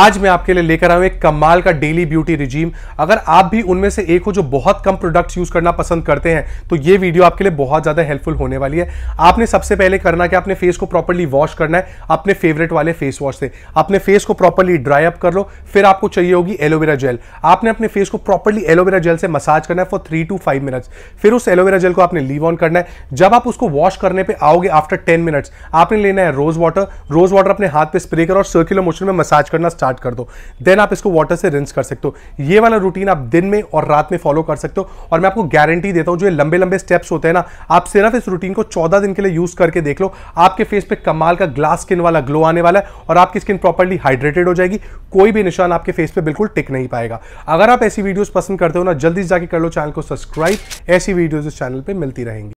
आज मैं आपके लिए लेकर आऊं एक कमाल का डेली ब्यूटी रिजीम अगर आप भी उनमें से एक हो जो बहुत कम प्रोडक्ट्स यूज करना पसंद करते हैं तो ये वीडियो आपके लिए बहुत ज्यादा हेल्पफुल होने वाली है आपने सबसे पहले करना कि अपने फेस को प्रॉपरली वॉश करना है अपने फेवरेट वाले फेस वॉश से अपने फेस को प्रॉपरली ड्राई अप कर लो फिर आपको चाहिए होगी एलोवेरा जेल आपने अपने फेस को प्रॉपरली एलोवेरा जेल से मसाज करना है for three to five minutes फिर उस एलोवेरा जेल को आपने लीव ऑन करना है जब आप उसको वॉश करने पर आओगे आफ्टर टेन मिनट्स आपने लेना है रोज वाटर रोज वाटर अपने हाथ पे स्प्रे करो और सर्कुलर मोशन में मसाज करना स्टार्ट कर दो देन आप इसको वाटर से रिंस कर सकते हो ये वाला रूटीन आप दिन में और रात में फॉलो कर सकते हो और मैं आपको गारंटी देता हूँ जो लंबे लंबे स्टेप्स होते हैं ना आप सिर्फ इस रूटीन को चौदह दिन के लिए यूज करके देख लो आपके फेस पे कमाल का ग्लास स्किन वाला ग्लो आने वाला है और आपकी स्किन प्रॉपरली हाइड्रेटेड हो जाएगी कोई भी निशान आपके फेस पे बिल्कुल टिक नहीं पाएगा अगर आप ऐसी वीडियोस पसंद करते हो ना जल्दी जाके कर लो चैनल को सब्सक्राइब ऐसी वीडियोस इस चैनल पे मिलती रहेंगी